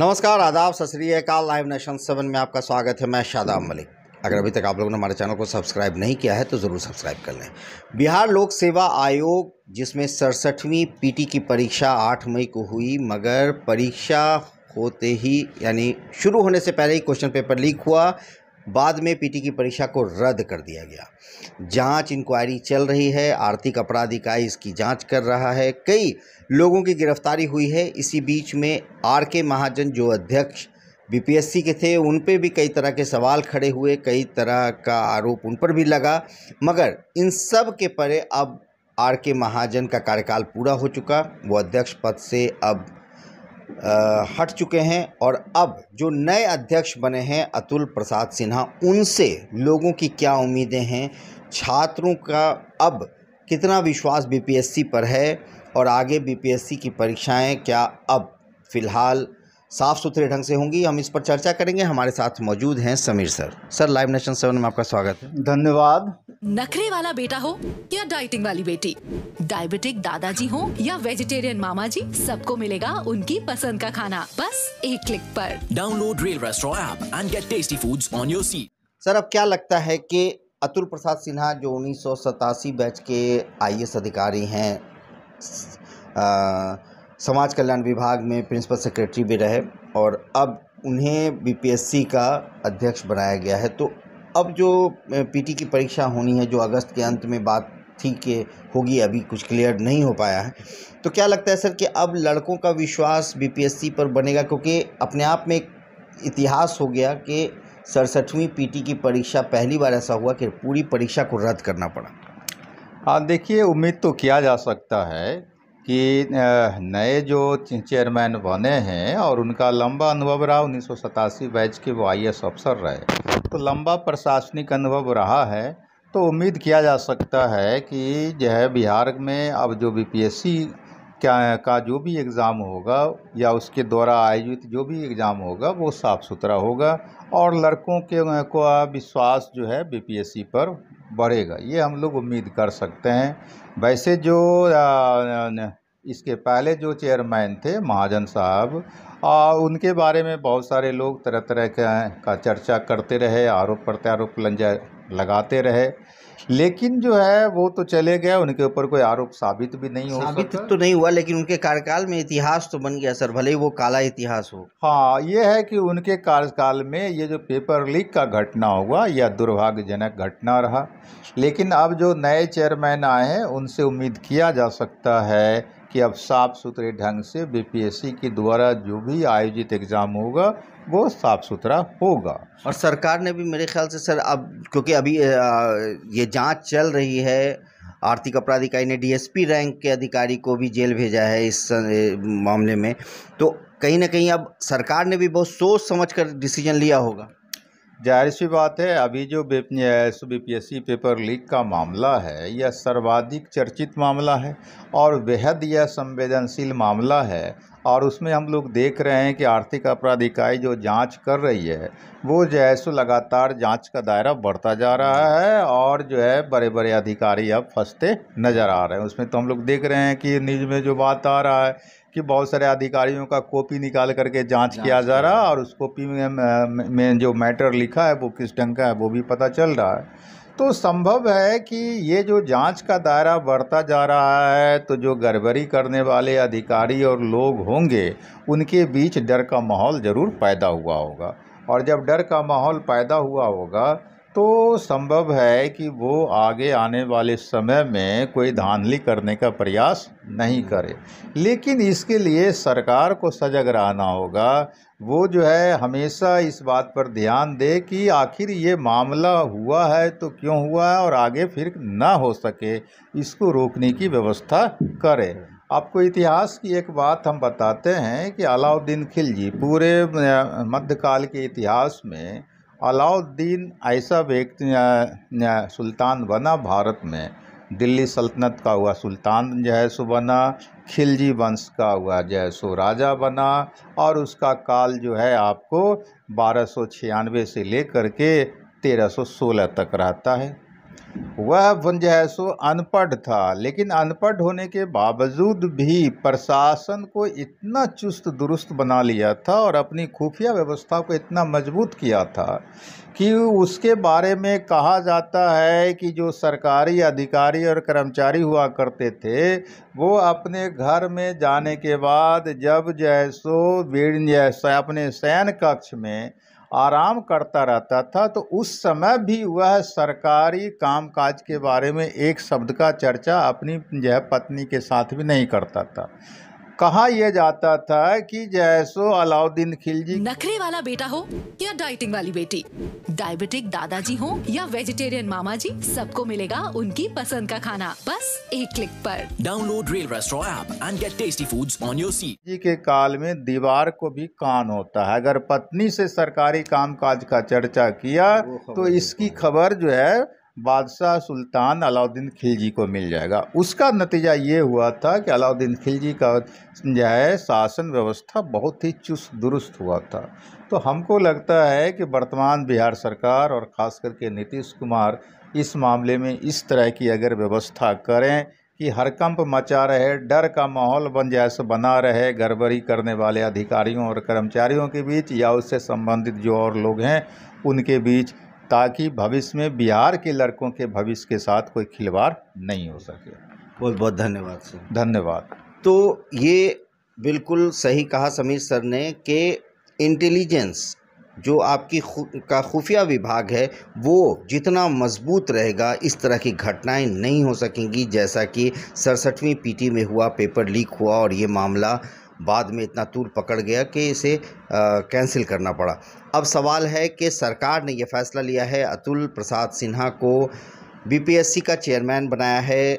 नमस्कार आदाब सत श्रीकाल लाइव नेशन सेवन में आपका स्वागत है मैं शादाब मलिक अगर अभी तक आप लोगों ने हमारे चैनल को सब्सक्राइब नहीं किया है तो ज़रूर सब्सक्राइब कर लें बिहार लोक सेवा आयोग जिसमें सड़सठवीं पीटी की परीक्षा 8 मई को हुई मगर परीक्षा होते ही यानी शुरू होने से पहले ही क्वेश्चन पेपर लीक हुआ बाद में पीटी की परीक्षा को रद्द कर दिया गया जांच इंक्वायरी चल रही है आर्थिक अपराध इकाई इसकी जांच कर रहा है कई लोगों की गिरफ्तारी हुई है इसी बीच में आर के महाजन जो अध्यक्ष बीपीएससी के थे उन पर भी कई तरह के सवाल खड़े हुए कई तरह का आरोप उन पर भी लगा मगर इन सब के परे अब आर के महाजन का कार्यकाल पूरा हो चुका वो अध्यक्ष पद से अब हट चुके हैं और अब जो नए अध्यक्ष बने हैं अतुल प्रसाद सिन्हा उनसे लोगों की क्या उम्मीदें हैं छात्रों का अब कितना विश्वास बीपीएससी पर है और आगे बीपीएससी की परीक्षाएं क्या अब फ़िलहाल साफ़ सुथरे ढंग से होंगी हम इस पर चर्चा करेंगे हमारे साथ मौजूद हैं Sameer sir sir live nation seven में आपका स्वागत है धन्यवाद नखरे वाला बेटा हो या डाइटिंग वाली बेटी डायबिटिक दादाजी हो या वेजिटेरियन मामा जी सबको मिलेगा उनकी पसंद का खाना बस एक क्लिक पर download rail restaurant app and get tasty foods on your seat sir अब क्या लगता है कि अतुल प्रसाद सिन्हा जो उन्नीस बैच के आई अधिकारी हैं आ, समाज कल्याण विभाग में प्रिंसिपल सेक्रेटरी भी रहे और अब उन्हें बीपीएससी का अध्यक्ष बनाया गया है तो अब जो पीटी की परीक्षा होनी है जो अगस्त के अंत में बात थी कि होगी अभी कुछ क्लियर नहीं हो पाया है तो क्या लगता है सर कि अब लड़कों का विश्वास बीपीएससी पर बनेगा क्योंकि अपने आप में एक इतिहास हो गया कि सड़सठवीं पीटी की परीक्षा पहली बार ऐसा हुआ कि पूरी परीक्षा को रद्द करना पड़ा हाँ देखिए उम्मीद तो किया जा सकता है कि नए जो चेयरमैन बने हैं और उनका लंबा अनुभव रहा उन्नीस बैच के वो आई अफसर रहे तो लंबा प्रशासनिक अनुभव रहा है तो उम्मीद किया जा सकता है कि जो है बिहार में अब जो बीपीएससी क्या का जो भी एग्ज़ाम होगा या उसके द्वारा आयोजित जो भी एग्ज़ाम होगा वो साफ़ सुथरा होगा और लड़कों के को विश्वास जो है बीपीएससी पर बढ़ेगा ये हम लोग उम्मीद कर सकते हैं वैसे जो इसके पहले जो चेयरमैन थे महाजन साहब आ, उनके बारे में बहुत सारे लोग तरह तरह का, का चर्चा करते रहे आरोप प्रत्यारोप लंजा लगाते रहे लेकिन जो है वो तो चले गए उनके ऊपर कोई आरोप साबित भी नहीं हो साबित तो नहीं हुआ लेकिन उनके कार्यकाल में इतिहास तो बन गया सर भले ही वो काला इतिहास हो हाँ ये है कि उनके कार्यकाल में ये जो पेपर लीक का घटना हुआ यह दुर्भाग्यजनक घटना रहा लेकिन अब जो नए चेयरमैन आए हैं उनसे उम्मीद किया जा सकता है कि अब साफ़ सुथरे ढंग से बीपीएससी के द्वारा जो भी आयोजित एग्ज़ाम होगा वो साफ़ सुथरा होगा और सरकार ने भी मेरे ख्याल से सर अब क्योंकि अभी ये जांच चल रही है आर्थिक अपराध इकाई ने डीएसपी रैंक के अधिकारी को भी जेल भेजा है इस मामले में तो कहीं ना कहीं अब सरकार ने भी बहुत सोच समझ कर डिसीजन लिया होगा जाहिर सी बात है अभी जो एस बीपीएससी पेपर लीक का मामला है यह सर्वाधिक चर्चित मामला है और बेहद यह संवेदनशील मामला है और उसमें हम लोग देख रहे हैं कि आर्थिक अपराध इकाई जो जांच कर रही है वो जो है सो लगातार जांच का दायरा बढ़ता जा रहा है और जो है बड़े बड़े अधिकारी अब फंसते नज़र आ रहे हैं उसमें तो हम लोग देख रहे हैं कि न्यूज़ में जो बात आ रहा है कि बहुत सारे अधिकारियों का कॉपी निकाल करके जांच किया जा रहा है और उस कॉपी में, में जो मैटर लिखा है वो किस ढंग का है वो भी पता चल रहा है तो संभव है कि ये जो जांच का दायरा बढ़ता जा रहा है तो जो गड़बड़ी करने वाले अधिकारी और लोग होंगे उनके बीच डर का माहौल ज़रूर पैदा हुआ होगा और जब डर का माहौल पैदा हुआ होगा तो संभव है कि वो आगे आने वाले समय में कोई धांधली करने का प्रयास नहीं हम्म। करे लेकिन इसके लिए सरकार को सजग रहना होगा वो जो है हमेशा इस बात पर ध्यान दे कि आखिर ये मामला हुआ है तो क्यों हुआ है और आगे फिर ना हो सके इसको रोकने की व्यवस्था करे आपको इतिहास की एक बात हम बताते हैं कि अलाउद्दीन खिलजी पूरे मध्यकाल के इतिहास में अलाउद्दीन ऐसा व्यक्ति सुल्तान बना भारत में दिल्ली सल्तनत का हुआ सुल्तान जो है सो बना खिलजी वंश का हुआ जो है सो राजा बना और उसका काल जो है आपको बारह से लेकर के 1316 तक रहता है वह सो अनपढ़ था लेकिन अनपढ़ होने के बावजूद भी प्रशासन को इतना चुस्त दुरुस्त बना लिया था और अपनी खुफिया व्यवस्था को इतना मजबूत किया था कि उसके बारे में कहा जाता है कि जो सरकारी अधिकारी और कर्मचारी हुआ करते थे वो अपने घर में जाने के बाद जब जैसो वीर जैसा अपने शयन कक्ष में आराम करता रहता था तो उस समय भी वह सरकारी कामकाज के बारे में एक शब्द का चर्चा अपनी जो है पत्नी के साथ भी नहीं करता था कहा यह जाता था कि जैसो अलाउद्दीन खिलजी नखरे वाला बेटा हो या डाइटिंग वाली बेटी डायबिटिक दादाजी हो या वेजिटेरियन मामा जी सबको मिलेगा उनकी पसंद का खाना बस एक क्लिक पर download rail restaurant app and get tasty foods on your seat जी के काल में दीवार को भी कान होता है अगर पत्नी से सरकारी काम काज का चर्चा किया तो इसकी खबर जो है बादशाह सुल्तान अलाउद्दीन खिलजी को मिल जाएगा उसका नतीजा ये हुआ था कि अलाउद्दीन खिलजी का जो है शासन व्यवस्था बहुत ही चुस्त दुरुस्त हुआ था तो हमको लगता है कि वर्तमान बिहार सरकार और ख़ास करके नीतीश कुमार इस मामले में इस तरह की अगर व्यवस्था करें कि हरकंप मचा रहे डर का माहौल बन से बना रहे गड़बड़ी करने वाले अधिकारियों और कर्मचारियों के बीच या उससे संबंधित जो और लोग हैं उनके बीच ताकि भविष्य में बिहार के लड़कों के भविष्य के साथ कोई खिलवाड़ नहीं हो सके बहुत बहुत धन्यवाद सर धन्यवाद तो ये बिल्कुल सही कहा समीर सर ने कि इंटेलिजेंस जो आपकी खु, का खुफिया विभाग है वो जितना मजबूत रहेगा इस तरह की घटनाएं नहीं हो सकेंगी जैसा कि सड़सठवीं पीटी में हुआ पेपर लीक हुआ और ये मामला बाद में इतना तूल पकड़ गया कि इसे कैंसिल करना पड़ा अब सवाल है कि सरकार ने यह फैसला लिया है अतुल प्रसाद सिन्हा को बीपीएससी का चेयरमैन बनाया है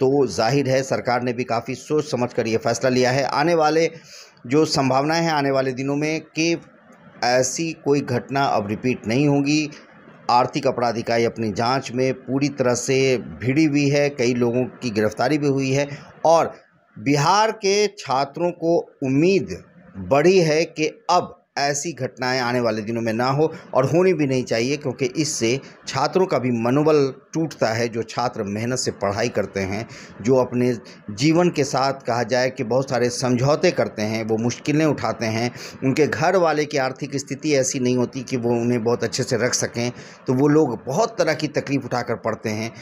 तो जाहिर है सरकार ने भी काफ़ी सोच समझ कर ये फैसला लिया है आने वाले जो संभावनाएं हैं आने वाले दिनों में कि ऐसी कोई घटना अब रिपीट नहीं होगी आर्थिक अपराध इकाई अपनी जांच में पूरी तरह से भिड़ी हुई है कई लोगों की गिरफ्तारी भी हुई है और बिहार के छात्रों को उम्मीद बढ़ी है कि अब ऐसी घटनाएं आने वाले दिनों में ना हो और होनी भी नहीं चाहिए क्योंकि इससे छात्रों का भी मनोबल टूटता है जो छात्र मेहनत से पढ़ाई करते हैं जो अपने जीवन के साथ कहा जाए कि बहुत सारे समझौते करते हैं वो मुश्किलें उठाते हैं उनके घर वाले की आर्थिक स्थिति ऐसी नहीं होती कि वो उन्हें बहुत अच्छे से रख सकें तो वो लोग बहुत तरह की तकलीफ़ उठा पढ़ते हैं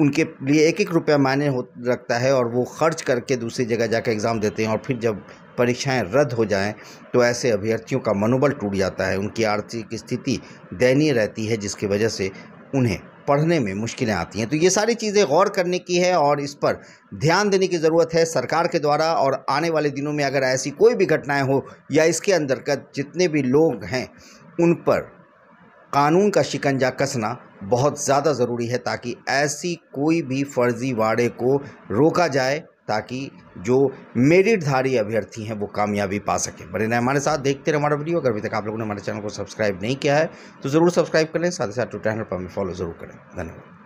उनके लिए एक एक रुपया मायने हो रखता है और वो खर्च करके दूसरी जगह जाकर एग्ज़ाम देते हैं और फिर जब परीक्षाएं रद्द हो जाएं तो ऐसे अभ्यर्थियों का मनोबल टूट जाता है उनकी आर्थिक स्थिति दयनीय रहती है जिसकी वजह से उन्हें पढ़ने में मुश्किलें आती हैं तो ये सारी चीज़ें गौर करने की है और इस पर ध्यान देने की ज़रूरत है सरकार के द्वारा और आने वाले दिनों में अगर ऐसी कोई भी घटनाएँ हो या इसके अंतर्गत जितने भी लोग हैं उन पर कानून का शिकंजा कसना बहुत ज़्यादा ज़रूरी है ताकि ऐसी कोई भी फर्जीवाड़े को रोका जाए ताकि जो मेरिटधारी अभ्यर्थी हैं वो कामयाबी पा सकें बने रहें हमारे साथ देखते रहे हमारा वीडियो अगर अभी तक आप लोगों ने हमारे चैनल को सब्सक्राइब नहीं किया है तो ज़रूर सब्सक्राइब करें साथ ही साथ ट्विटर हैंडल पर हमें फॉलो ज़रूर करें धन्यवाद